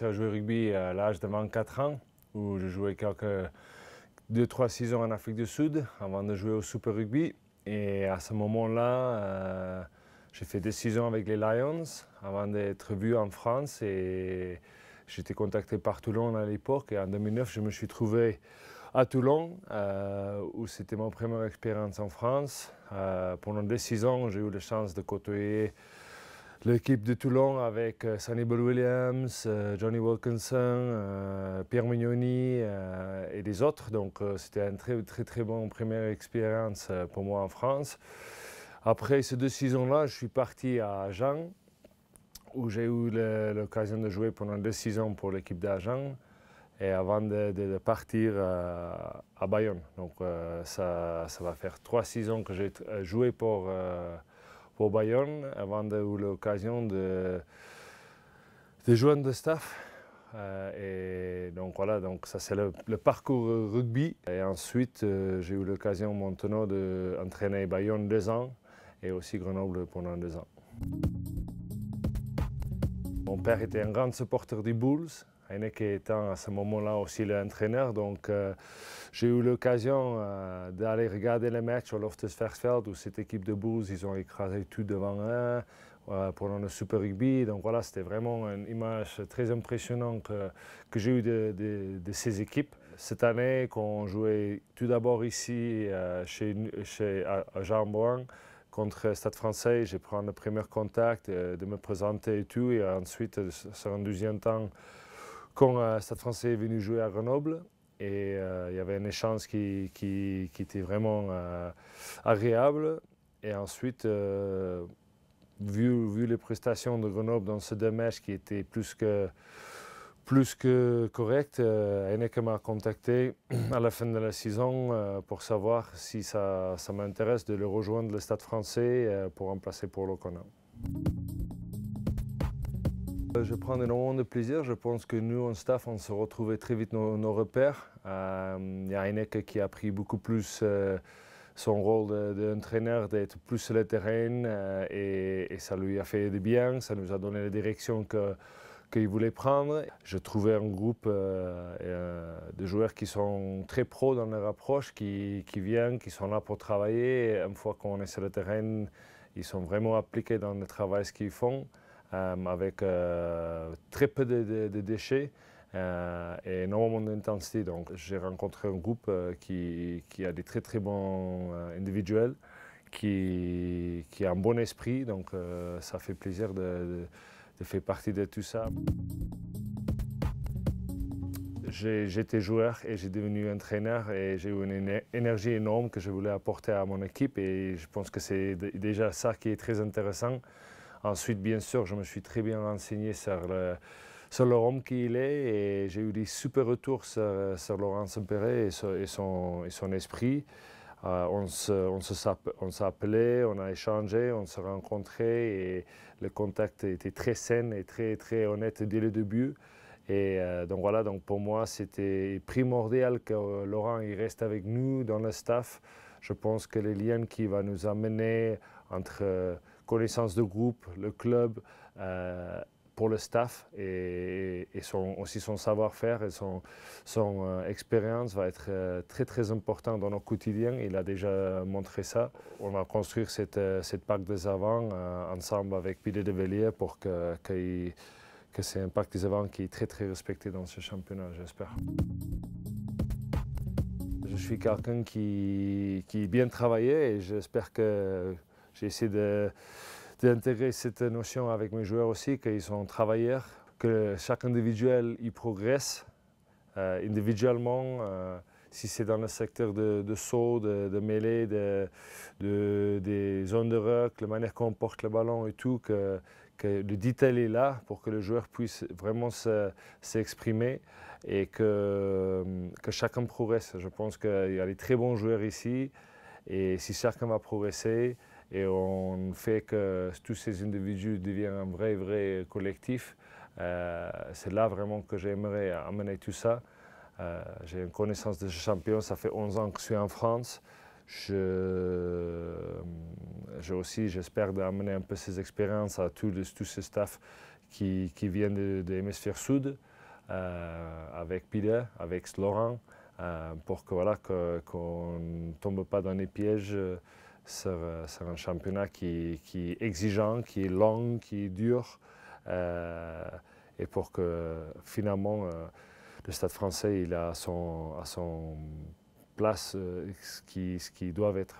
à jouer rugby à l'âge de 24 ans, où je jouais quelques deux trois saisons en Afrique du Sud avant de jouer au Super Rugby. Et à ce moment-là, euh, j'ai fait des saisons avec les Lions avant d'être vu en France. Et j'étais contacté par Toulon à l'époque. Et en 2009, je me suis trouvé à Toulon, euh, où c'était ma première expérience en France. Euh, pendant des saisons, j'ai eu la chance de côtoyer l'équipe de Toulon avec euh, Sanibel Williams, euh, Johnny Wilkinson, euh, Pierre Mignoni et des autres. Donc c'était une très très très bonne première expérience pour moi en France. Après ces deux saisons-là, je suis parti à Agen où j'ai eu l'occasion de jouer pendant deux saisons pour l'équipe d'Agen et avant de, partir à Bayonne. Donc ça, ça, va faire trois saisons que j'ai joué pour, pour Bayonne avant d'avoir l'occasion de, de joindre le staff. Euh, et donc voilà, donc ça c'est le, parcours rugby. Et ensuite, euh, j'ai eu l'occasion maintenant d'entraîner Bayonne deux ans et aussi Grenoble pendant deux ans. Mon père était un grand supporter des Bulls Heineke étant à ce moment-là aussi l'entraîneur, donc euh, j'ai eu l'occasion euh, d'aller regarder les matchs au Loftus-Versfeld où cette équipe de Bulls, ils ont écrasé tout devant un euh, pendant le Super Rugby. Donc voilà, c'était vraiment une image très impressionnante que, j'ai eue de, ces équipes. Cette année, quand on jouait tout d'abord ici chez, chez, à, Jean-Bouin, contre Stade français, j'ai pris le premier contact, de me présenter et tout. Et ensuite, sur un deuxième temps, quand euh, Stade français est venu jouer à Grenoble, et euh, il y avait un échange qui, qui, était vraiment euh, agréable. Et ensuite, vu, vu, les prestations de Grenoble dans ce deux matchs qui étaient plus que, plus que correctes, Henneke m'a contacté à la fin de la saison pour savoir si ça, ça m'intéresse de le rejoindre le Stade français pour remplacer Paulo Conan. Euh, je prends énormément de plaisir. Je pense que nous, en staff, on se retrouvait très vite nos, repères. Il euh, y a Inek qui a pris beaucoup plus euh, son rôle d'entraîneur, d'être plus sur le terrain et, ça lui a fait du bien. Ça nous a donné la direction que qu'il voulait prendre. Je trouvais un groupe de joueurs qui sont très pros dans leur approche, qui, viennent, qui sont là pour travailler. une fois qu'on est sur le terrain, ils sont vraiment appliqués dans le travail qu'ils font. Euh, avec euh, très peu de, déchets. Euh, et énormément d'intensité. Donc j'ai rencontré un groupe qui, a des très très bons individuels, qui, a un bon esprit, donc ça fait plaisir de, de, faire partie de tout ça. J'étais joueur et j'ai devenu entraîneur et j'ai eu une énergie énorme que je voulais apporter à mon équipe et je pense que c'est déjà ça qui est très intéressant. Ensuite, bien sûr, je me suis très bien renseigné sur le, sur le homme qu'il est et j'ai eu des super retours sur, sur Laurent saint et, son, et son esprit. Euh, on s'appelait, on, on, a échangé, on s'est rencontré et le contact était très sain et très, très honnête dès le début. Et euh, donc voilà, donc pour moi, c'était primordial que Laurent il reste avec nous dans le staff. Je pense que les liens qui va nous amener entre connaissance de groupe, le club, euh, pour le staff et, son, aussi son savoir-faire et son, son euh, expérience va être euh, très très important dans notre quotidien. Il a déjà montré ça. On va construire cette, cette parc des avants ensemble avec Pilet de Vélier pour que, que, c'est un parc des avants qui est très très respecté dans ce championnat, j'espère je suis quelqu'un qui, qui bien travaillé et j'espère que j'ai essayé d'intégrer cette notion avec mes joueurs aussi, qu'ils sont travailleurs, que chaque individuel il progresse euh, individuellement. Euh, si c'est dans le secteur de, saut, de, mêlée, des zones de rock, la manière qu'on porte le ballon et tout, que, le detail est là pour que le joueur puisse vraiment s'exprimer et que, que chacun progresse. Je pense qu'il y a des très bons joueurs ici et si chacun va progresser, et on fait que tous ces individus deviennent un vrai, vrai collectif. Euh, c'est là vraiment que j'aimerais amener tout ça. Euh, j'ai une connaissance de ce champion, ça fait 11 ans que je suis en France. Je, je aussi, j'espère d'amener un peu ces expériences à tous tous ces ce qui, qui viennent de, l'hémisphère sud, euh, avec Peter, avec Laurent, pour que voilà qu'on ne tombe pas dans les pièges c'est un championnat qui, est exigeant, qui est long, qui est dur, euh, et pour que finalement euh, le Stade français il a à son place euh, ce qu'il qui doivent être.